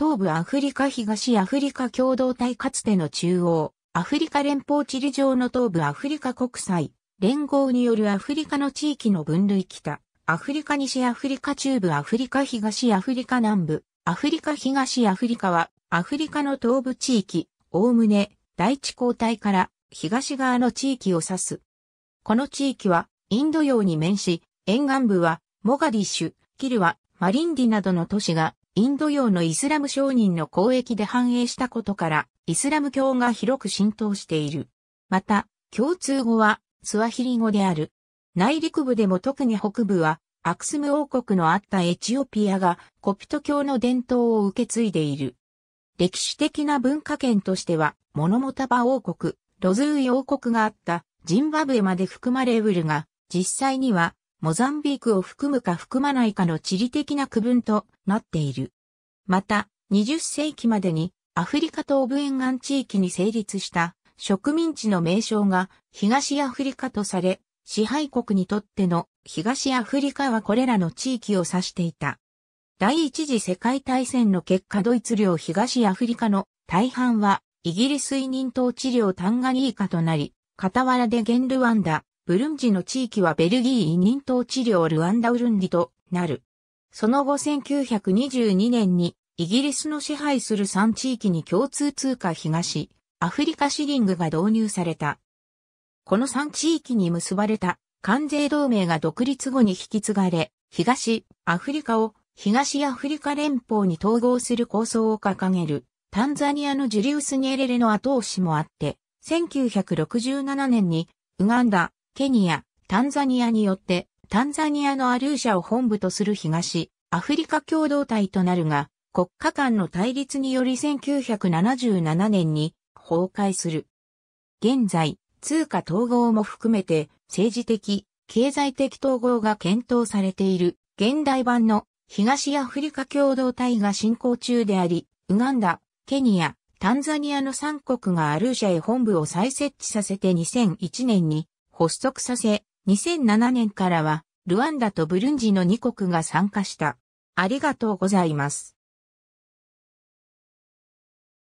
東部アフリカ東アフリカ共同体かつての中央、アフリカ連邦地理上の東部アフリカ国際、連合によるアフリカの地域の分類北、アフリカ西アフリカ中部アフリカ東アフリカ南部、アフリカ東アフリカは、アフリカの東部地域、おおむね、大地交代から東側の地域を指す。この地域は、インド洋に面し、沿岸部は、モガディッシュ、キルは、マリンディなどの都市がインド洋のイスラム商人の交易で繁栄したことから、イスラム教が広く浸透している。また、共通語はスワヒリ語である。内陸部でも特に北部は、アクスム王国のあったエチオピアがコピト教の伝統を受け継いでいる。歴史的な文化圏としては、モノモタバ王国、ロズーイ王国があったジンバブエまで含まれうるが、実際にはモザンビークを含むか含まないかの地理的な区分となっている。また、20世紀までにアフリカ東部沿岸地域に成立した植民地の名称が東アフリカとされ、支配国にとっての東アフリカはこれらの地域を指していた。第一次世界大戦の結果ドイツ領東アフリカの大半はイギリス委任統治領タンガニーカとなり、傍らでゲンルワンダ、ブルンジの地域はベルギー委任統治領ルアンダウルンディとなる。その後1922年にイギリスの支配する3地域に共通通貨東、アフリカシリングが導入された。この3地域に結ばれた関税同盟が独立後に引き継がれ、東アフリカを東アフリカ連邦に統合する構想を掲げるタンザニアのジュリウス・ニエレレの後押しもあって、1967年にウガンダ、ケニア、タンザニアによって、タンザニアのアルーシャを本部とする東、アフリカ共同体となるが、国家間の対立により1977年に崩壊する。現在、通貨統合も含めて政治的、経済的統合が検討されている現代版の東アフリカ共同体が進行中であり、ウガンダ、ケニア、タンザニアの3国がアルーシャへ本部を再設置させて2001年に発足させ、2007年からは、ルワンダとブルンジの2国が参加した。ありがとうございます。